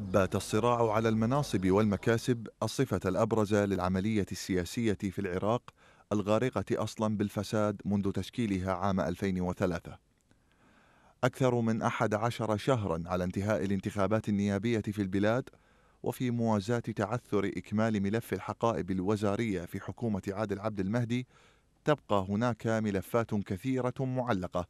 بات الصراع على المناصب والمكاسب الصفة الأبرز للعملية السياسية في العراق الغارقة أصلا بالفساد منذ تشكيلها عام 2003 أكثر من أحد عشر شهرا على انتهاء الانتخابات النيابية في البلاد وفي موازاة تعثر إكمال ملف الحقائب الوزارية في حكومة عادل عبد المهدي تبقى هناك ملفات كثيرة معلقة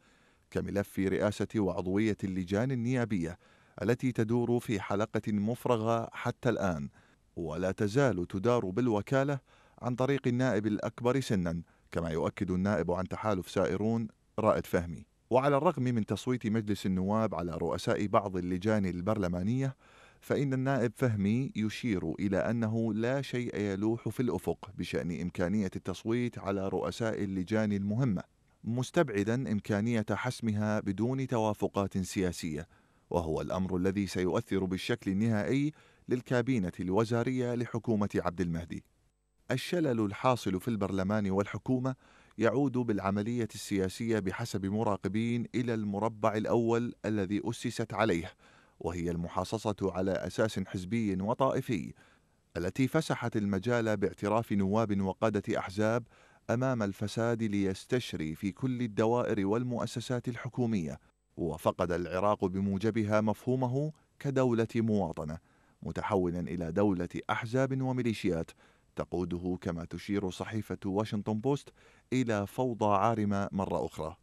كملف رئاسة وعضوية اللجان النيابية التي تدور في حلقة مفرغة حتى الآن ولا تزال تدار بالوكالة عن طريق النائب الأكبر سنا كما يؤكد النائب عن تحالف سائرون رائد فهمي وعلى الرغم من تصويت مجلس النواب على رؤساء بعض اللجان البرلمانية فإن النائب فهمي يشير إلى أنه لا شيء يلوح في الأفق بشأن إمكانية التصويت على رؤساء اللجان المهمة مستبعدا إمكانية حسمها بدون توافقات سياسية وهو الأمر الذي سيؤثر بالشكل النهائي للكابينة الوزارية لحكومة عبد المهدي. الشلل الحاصل في البرلمان والحكومة يعود بالعملية السياسية بحسب مراقبين إلى المربع الأول الذي أسست عليه، وهي المحاصصة على أساس حزبي وطائفي، التي فسحت المجال باعتراف نواب وقادة أحزاب أمام الفساد ليستشري في كل الدوائر والمؤسسات الحكومية وفقد العراق بموجبها مفهومه كدولة مواطنة متحولا إلى دولة أحزاب وميليشيات تقوده كما تشير صحيفة واشنطن بوست إلى فوضى عارمة مرة أخرى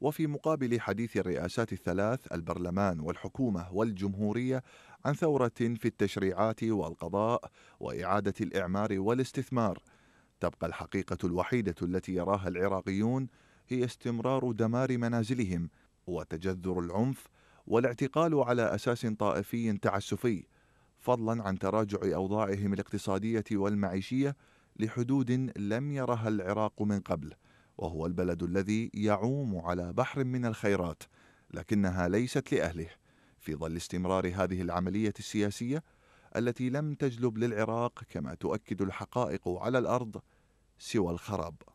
وفي مقابل حديث الرئاسات الثلاث البرلمان والحكومة والجمهورية عن ثورة في التشريعات والقضاء وإعادة الإعمار والاستثمار تبقى الحقيقة الوحيدة التي يراها العراقيون هي استمرار دمار منازلهم وتجذر العنف والاعتقال على اساس طائفي تعسفي فضلا عن تراجع اوضاعهم الاقتصاديه والمعيشيه لحدود لم يرها العراق من قبل وهو البلد الذي يعوم على بحر من الخيرات لكنها ليست لاهله في ظل استمرار هذه العمليه السياسيه التي لم تجلب للعراق كما تؤكد الحقائق على الارض سوى الخراب